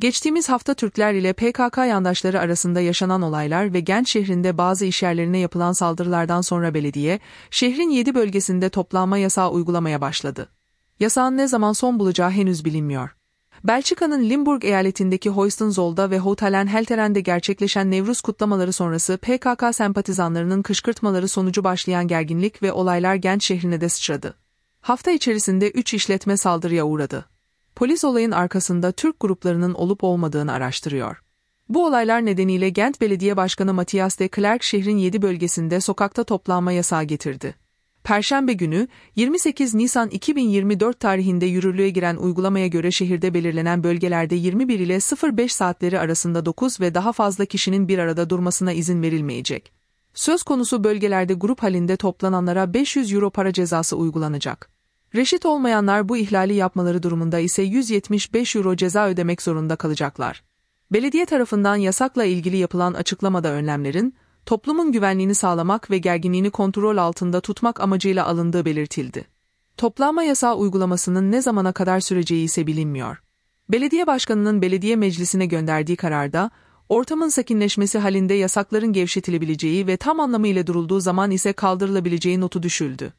Geçtiğimiz hafta Türkler ile PKK yandaşları arasında yaşanan olaylar ve Genç şehrinde bazı işyerlerine yapılan saldırılardan sonra belediye, şehrin 7 bölgesinde toplanma yasağı uygulamaya başladı. Yasağın ne zaman son bulacağı henüz bilinmiyor. Belçika'nın Limburg eyaletindeki Hoystenzolda ve Helteren'de gerçekleşen Nevruz kutlamaları sonrası PKK sempatizanlarının kışkırtmaları sonucu başlayan gerginlik ve olaylar Genç şehrine de sıçradı. Hafta içerisinde 3 işletme saldırıya uğradı. Polis olayın arkasında Türk gruplarının olup olmadığını araştırıyor. Bu olaylar nedeniyle Gent Belediye Başkanı Matias de Klerk şehrin 7 bölgesinde sokakta toplanma yasağı getirdi. Perşembe günü 28 Nisan 2024 tarihinde yürürlüğe giren uygulamaya göre şehirde belirlenen bölgelerde 21 ile 05 saatleri arasında 9 ve daha fazla kişinin bir arada durmasına izin verilmeyecek. Söz konusu bölgelerde grup halinde toplananlara 500 euro para cezası uygulanacak. Reşit olmayanlar bu ihlali yapmaları durumunda ise 175 euro ceza ödemek zorunda kalacaklar. Belediye tarafından yasakla ilgili yapılan açıklamada önlemlerin, toplumun güvenliğini sağlamak ve gerginliğini kontrol altında tutmak amacıyla alındığı belirtildi. Toplanma yasağı uygulamasının ne zamana kadar süreceği ise bilinmiyor. Belediye başkanının belediye meclisine gönderdiği kararda, ortamın sakinleşmesi halinde yasakların gevşetilebileceği ve tam anlamıyla durulduğu zaman ise kaldırılabileceği notu düşüldü.